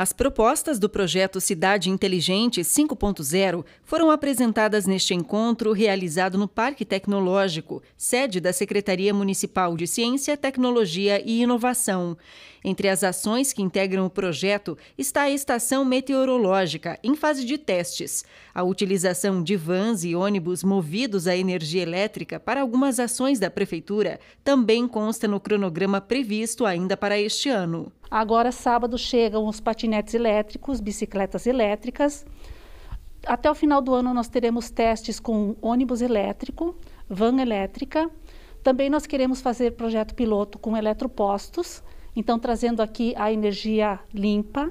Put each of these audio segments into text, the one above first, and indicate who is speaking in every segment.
Speaker 1: As propostas do projeto Cidade Inteligente 5.0 foram apresentadas neste encontro realizado no Parque Tecnológico, sede da Secretaria Municipal de Ciência, Tecnologia e Inovação. Entre as ações que integram o projeto está a estação meteorológica, em fase de testes, a utilização de vans e ônibus movidos à energia elétrica para algumas ações da Prefeitura também consta no cronograma previsto ainda para este ano. Agora, sábado, chegam os
Speaker 2: patinetes elétricos, bicicletas elétricas. Até o final do ano, nós teremos testes com ônibus elétrico, van elétrica. Também nós queremos fazer projeto piloto com eletropostos, então trazendo aqui a energia limpa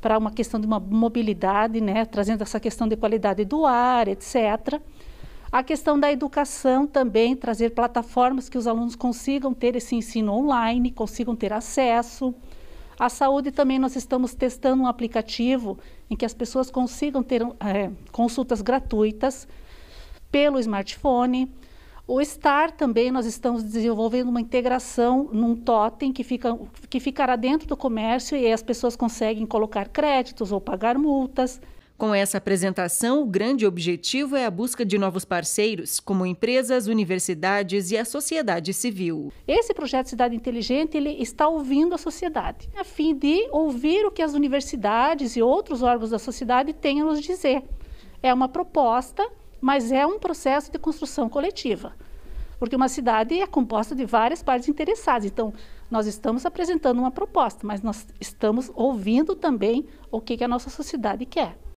Speaker 2: para uma questão de uma mobilidade, né? trazendo essa questão de qualidade do ar, etc. A questão da educação também, trazer plataformas que os alunos consigam ter esse ensino online, consigam ter acesso. A saúde também nós estamos testando um aplicativo em que as pessoas consigam ter é, consultas gratuitas pelo smartphone. O STAR também nós estamos desenvolvendo uma integração num totem que, fica, que ficará dentro do comércio e as pessoas conseguem
Speaker 1: colocar créditos ou pagar multas. Com essa apresentação, o grande objetivo é a busca de novos parceiros, como empresas, universidades e a sociedade civil.
Speaker 2: Esse projeto Cidade Inteligente ele está ouvindo a sociedade, a fim de ouvir o que as universidades e outros órgãos da sociedade têm a nos dizer. É uma proposta, mas é um processo de construção coletiva, porque uma cidade é composta de várias partes interessadas. Então, nós estamos apresentando uma proposta, mas nós estamos ouvindo também o que, que a nossa sociedade quer.